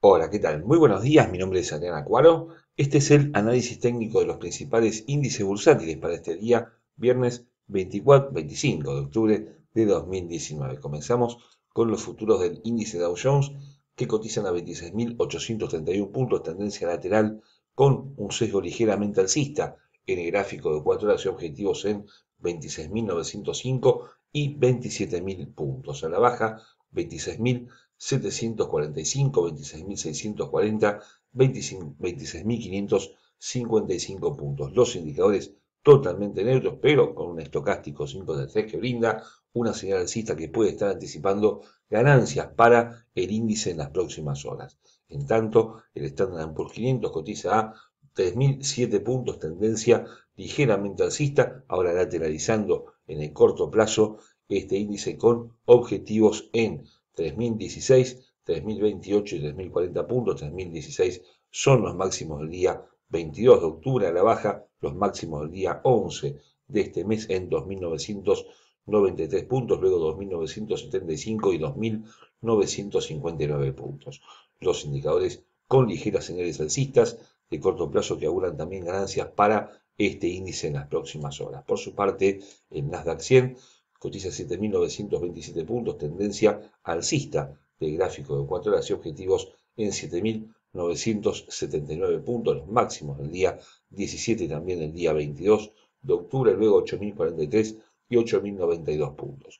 Hola, ¿qué tal? Muy buenos días, mi nombre es Adriana Cuaro. Este es el análisis técnico de los principales índices bursátiles para este día, viernes 24, 25 de octubre de 2019. Comenzamos con los futuros del índice Dow Jones, que cotizan a 26.831 puntos, tendencia lateral, con un sesgo ligeramente alcista en el gráfico de 4 horas y objetivos en 26.905 y 27.000 puntos. A la baja, 26.745, 26.640, 26.555 puntos. Los indicadores totalmente neutros, pero con un estocástico 5 de 3 que brinda una señal alcista que puede estar anticipando ganancias para el índice en las próximas horas. En tanto, el estándar por 500 cotiza a 3.007 puntos, tendencia ligeramente alcista, ahora lateralizando en el corto plazo este índice con objetivos en 3016, 3028 y 3040 puntos, 3016 son los máximos del día 22 de octubre a la baja, los máximos del día 11 de este mes en 2993 puntos, luego 2975 y 2959 puntos. Los indicadores con ligeras señales alcistas de corto plazo que auguran también ganancias para este índice en las próximas horas. Por su parte, el Nasdaq 100 cotiza 7.927 puntos, tendencia alcista del gráfico de 4 horas y objetivos en 7.979 puntos, los máximos del día 17 y también el día 22 de octubre, luego 8.043 y 8.092 puntos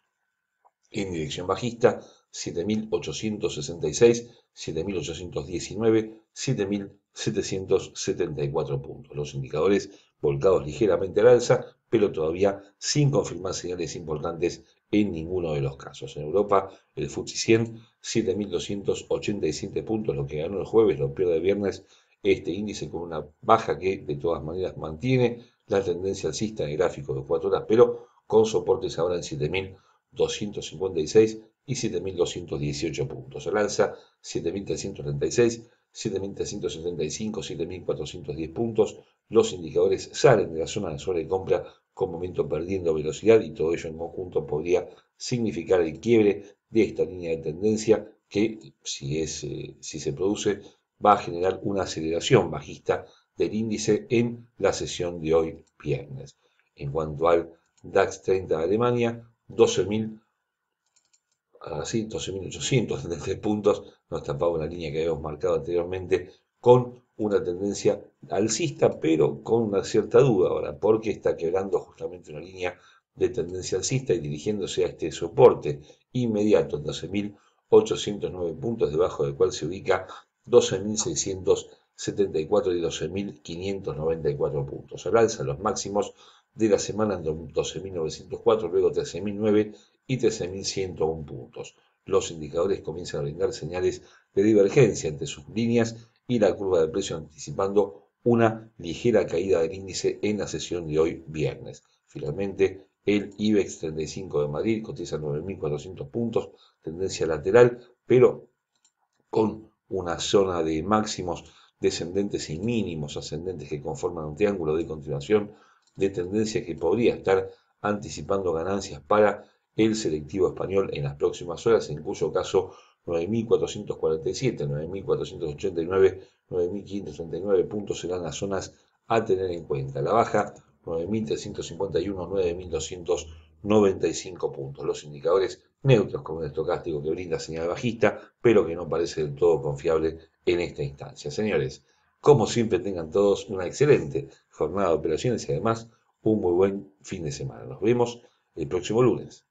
en dirección bajista, 7.866, 7.819, 7.774 puntos. Los indicadores volcados ligeramente al alza, pero todavía sin confirmar señales importantes en ninguno de los casos. En Europa, el FTSE 100, 7.287 puntos, lo que ganó el jueves, lo pierde el viernes, este índice con una baja que de todas maneras mantiene la tendencia alcista en el gráfico de 4 horas, pero con soportes ahora en 7.000. 256 y 7.218 puntos. Se lanza 7.336, 7.375, 7.410 puntos. Los indicadores salen de la zona de compra con momento perdiendo velocidad y todo ello en conjunto podría significar el quiebre de esta línea de tendencia que, si, es, eh, si se produce, va a generar una aceleración bajista del índice en la sesión de hoy viernes. En cuanto al DAX 30 de Alemania, 12.000, 12.800 ah, puntos, nos tapaba la línea que habíamos marcado anteriormente, con una tendencia alcista, pero con una cierta duda ahora, porque está quebrando justamente una línea de tendencia alcista y dirigiéndose a este soporte inmediato, 12.809 puntos, debajo del cual se ubica 12.674 y 12.594 puntos. Al alza los máximos de la semana en 12.904, luego 13.009 y 13.101 puntos. Los indicadores comienzan a brindar señales de divergencia entre sus líneas y la curva de precio anticipando una ligera caída del índice en la sesión de hoy viernes. Finalmente, el IBEX 35 de Madrid cotiza 9.400 puntos, tendencia lateral, pero con una zona de máximos descendentes y mínimos ascendentes que conforman un triángulo de continuación de tendencia que podría estar anticipando ganancias para el selectivo español en las próximas horas, en cuyo caso 9.447, 9.489, 9.539 puntos serán las zonas a tener en cuenta. La baja 9.351, 9.295 puntos. Los indicadores neutros como el estocástico que brinda señal bajista, pero que no parece del todo confiable en esta instancia. Señores, como siempre, tengan todos una excelente jornada de operaciones y además un muy buen fin de semana. Nos vemos el próximo lunes.